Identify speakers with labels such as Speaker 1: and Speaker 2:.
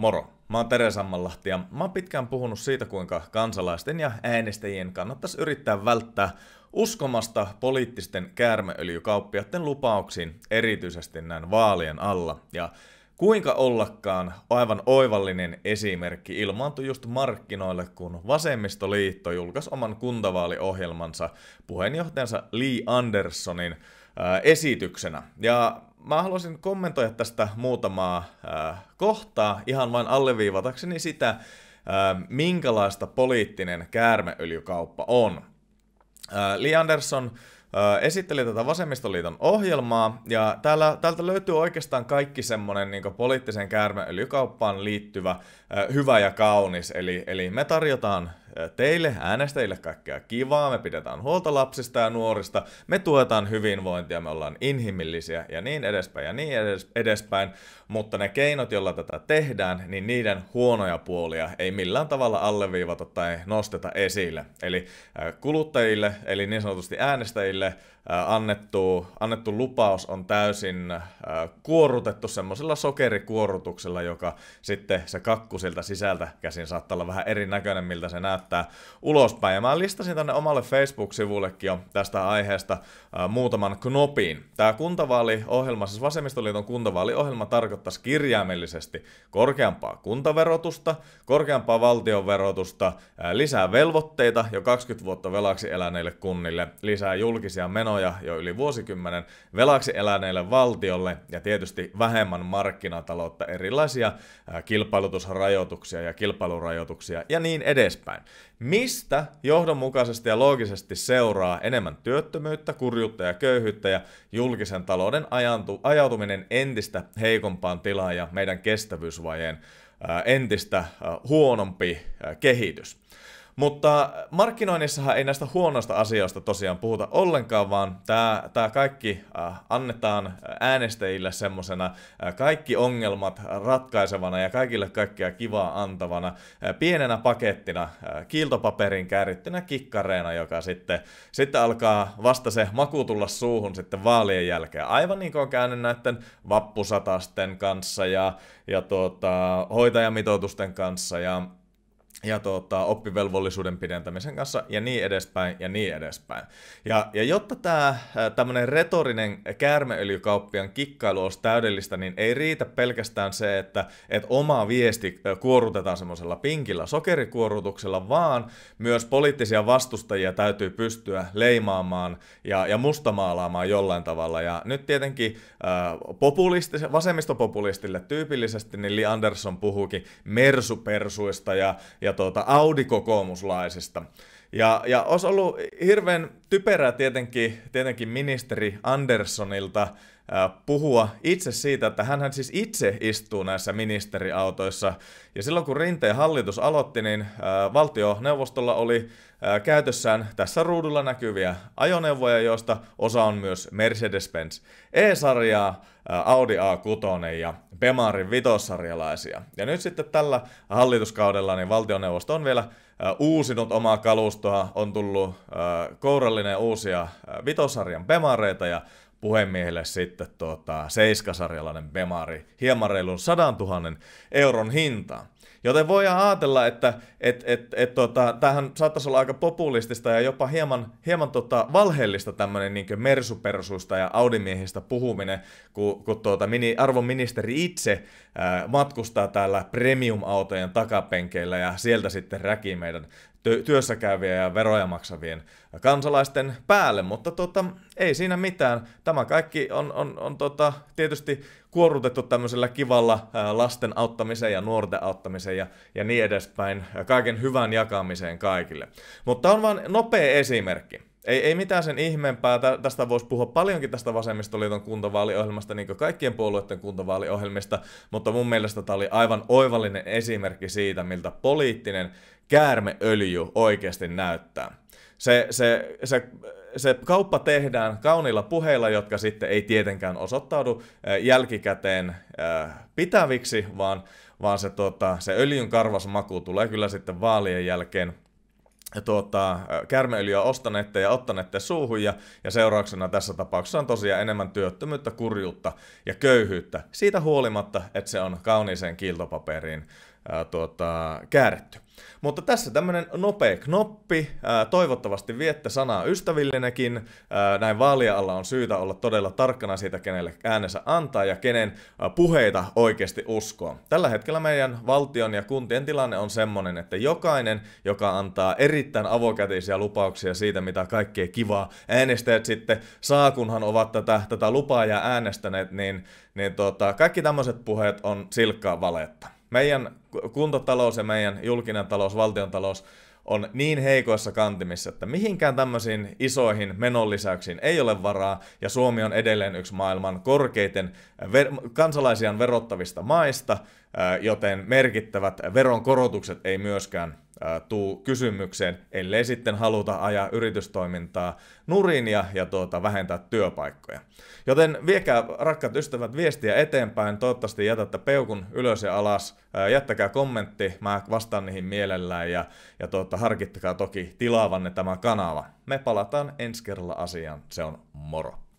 Speaker 1: Moro! Mä oon Tere Sammanlahti ja mä oon pitkään puhunut siitä, kuinka kansalaisten ja äänestäjien kannattaisi yrittää välttää uskomasta poliittisten käärmeöljykauppiaiden lupauksiin, erityisesti näin vaalien alla. Ja kuinka ollakaan aivan oivallinen esimerkki ilmaantui just markkinoille, kun vasemmistoliitto julkaisi oman kuntavaaliohjelmansa puheenjohtajansa Lee Andersonin – esityksenä. Ja mä haluaisin kommentoida tästä muutamaa kohtaa ihan vain alleviivatakseni sitä, minkälaista poliittinen käärmeöljykauppa on. Li Lee Anderson esitteli tätä Vasemmistoliiton ohjelmaa, ja täällä, täältä löytyy oikeastaan kaikki semmoinen niin poliittisen käärmeöljykauppaan liittyvä hyvä ja kaunis, eli, eli me tarjotaan teille, äänestäjille kaikkea kivaa, me pidetään huolta lapsista ja nuorista, me tuetaan hyvinvointia, me ollaan inhimillisiä ja niin edespäin ja niin edespäin, mutta ne keinot, joilla tätä tehdään, niin niiden huonoja puolia ei millään tavalla alleviivata tai nosteta esille. Eli kuluttajille, eli niin sanotusti äänestäjille, annettu, annettu lupaus on täysin kuorrutettu semmoisella sokerikuorrutuksella, joka sitten se kakku siltä sisältä käsin saattaa olla vähän erinäköinen, miltä se näyttää päättää ulospäin. Ja mä listasin tänne omalle Facebook-sivullekin jo tästä aiheesta muutaman knopin. Tämä kuntavaaliohjelma, siis vasemmistoliiton kuntavaaliohjelma tarkoittaisi kirjaimellisesti korkeampaa kuntaverotusta, korkeampaa valtionverotusta, lisää velvoitteita jo 20 vuotta velaksi eläneille kunnille, lisää julkisia menoja jo yli vuosikymmenen velaksi eläneille valtiolle ja tietysti vähemmän markkinataloutta, erilaisia kilpailutusrajoituksia ja kilpailurajoituksia ja niin edespäin. Mistä johdonmukaisesti ja loogisesti seuraa enemmän työttömyyttä, kurjuutta ja köyhyyttä ja julkisen talouden ajautuminen entistä heikompaan tilaan ja meidän kestävyysvajeen entistä huonompi kehitys? Mutta markkinoinnissahan ei näistä huonoista asioista tosiaan puhuta ollenkaan, vaan tämä, tämä kaikki äh, annetaan äänestäjille semmoisena äh, kaikki ongelmat ratkaisevana ja kaikille kaikkea kivaa antavana äh, pienenä pakettina, kiiltopaperin käärittynä kikkareena, joka sitten, sitten alkaa vasta se maku tulla suuhun sitten vaalien jälkeen. Aivan niin kuin on käynyt näiden vappusatasten kanssa ja, ja tuota, hoitajamitoitusten kanssa ja ja tuota, oppivelvollisuuden pidentämisen kanssa ja niin edespäin ja niin edespäin. Ja, ja jotta tämä äh, tämmöinen retorinen käärmeöljykauppian kikkailu olisi täydellistä, niin ei riitä pelkästään se, että, että oma viesti äh, kuorutetaan semmoisella pinkillä sokerikuorutuksella, vaan myös poliittisia vastustajia täytyy pystyä leimaamaan ja, ja mustamaalaamaan jollain tavalla. Ja nyt tietenkin äh, vasemmistopopulistille tyypillisesti, niin Li Andersson puhuukin mersupersuista ja ja tuota, Audi-kokoomuslaisista. Ja, ja olisi ollut hirveän typerää tietenkin, tietenkin ministeri Anderssonilta puhua itse siitä, että hän siis itse istuu näissä ministeriautoissa. Ja silloin kun Rinteen hallitus aloitti, niin valtioneuvostolla oli käytössään tässä ruudulla näkyviä ajoneuvoja, joista osa on myös Mercedes-Benz E-sarjaa, Audi A6 ja Bemarin vitossarjalaisia. Ja nyt sitten tällä hallituskaudella niin valtioneuvosto on vielä uusinut omaa kalustoa, on tullut kourallinen uusia vitosarjan Bemareita ja puhemiehelle sitten tuota, seiskasarjalainen Bemari hieman reilun 100 000 euron hintaan. Joten voidaan ajatella, että et, et, et, tota, tämähän saattaisi olla aika populistista ja jopa hieman, hieman tota, valheellista tämmöinen niin mersuperusuista ja audimiehistä puhuminen, kun, kun tuota, mini, arvon ministeri itse matkustaa täällä premium-autojen takapenkeillä ja sieltä sitten räkii meidän työssäkäyviä ja veroja maksavien kansalaisten päälle, mutta tota, ei siinä mitään. Tämä kaikki on, on, on tota, tietysti kuorrutettu tämmöisellä kivalla lasten auttamiseen ja nuorten auttamiseen ja, ja niin edespäin, kaiken hyvän jakamiseen kaikille. Mutta on vain nopea esimerkki ei, ei mitään sen ihmeempää. Tästä voisi puhua paljonkin tästä vasemmistoliiton kuntavaaliohjelmasta, niin kuin kaikkien puolueiden kuntavaaliohjelmista, mutta mun mielestä tämä oli aivan oivallinen esimerkki siitä, miltä poliittinen käärmeöljy oikeasti näyttää. Se, se, se, se kauppa tehdään kauniilla puheilla, jotka sitten ei tietenkään osoittaudu jälkikäteen pitäviksi, vaan, vaan se, tota, se öljyn karvas maku tulee kyllä sitten vaalien jälkeen tuota, kärmeöljyä ostanette ja ottanette suuhun ja, ja seurauksena tässä tapauksessa on tosiaan enemmän työttömyyttä, kurjuutta ja köyhyyttä siitä huolimatta, että se on kauniiseen kiiltopaperiin ää, tuota, kääritty. Mutta tässä tämmöinen nopea knoppi. toivottavasti viette sanaa ystävillinenkin. näin vaalia alla on syytä olla todella tarkkana siitä, kenelle äänensä antaa ja kenen puheita oikeasti uskoo. Tällä hetkellä meidän valtion ja kuntien tilanne on semmonen, että jokainen, joka antaa erittäin avokätisiä lupauksia siitä, mitä kaikkea kivaa äänestäjät sitten saa, kunhan ovat tätä, tätä lupaa ja äänestäneet, niin, niin tota, kaikki tämmöiset puheet on silkkaa valetta meidän kuntatalous ja meidän julkinen talous, valtion talous on niin heikoissa kantimissa, että mihinkään tämmöisiin isoihin menonlisäyksiin ei ole varaa, ja Suomi on edelleen yksi maailman korkeiten ver- kansalaisiaan verottavista maista, joten merkittävät veronkorotukset ei myöskään tuu kysymykseen, ellei sitten haluta ajaa yritystoimintaa nurin ja, ja tuota, vähentää työpaikkoja. Joten viekää rakkaat ystävät viestiä eteenpäin, toivottavasti jätätte peukun ylös ja alas, jättäkää kommentti, mä vastaan niihin mielellään ja, ja tuota, harkittakaa toki tilaavanne tämä kanava. Me palataan ensi kerralla asiaan, se on moro!